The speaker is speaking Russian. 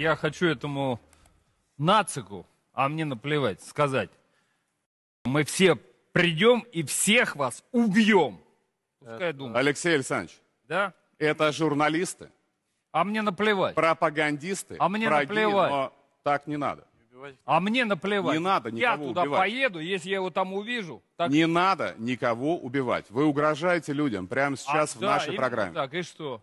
я хочу этому нацику, а мне наплевать, сказать. Мы все придем и всех вас убьем. Пускай э, думают. Алексей Александрович, да? это журналисты. А мне наплевать. Пропагандисты. А мне враги, наплевать. Но так не надо. А мне наплевать. Не надо никого убивать. я туда убивать. поеду, если я его там увижу. Так... Не надо никого убивать. Вы угрожаете людям прямо сейчас а, в да, нашей программе. Так, и что?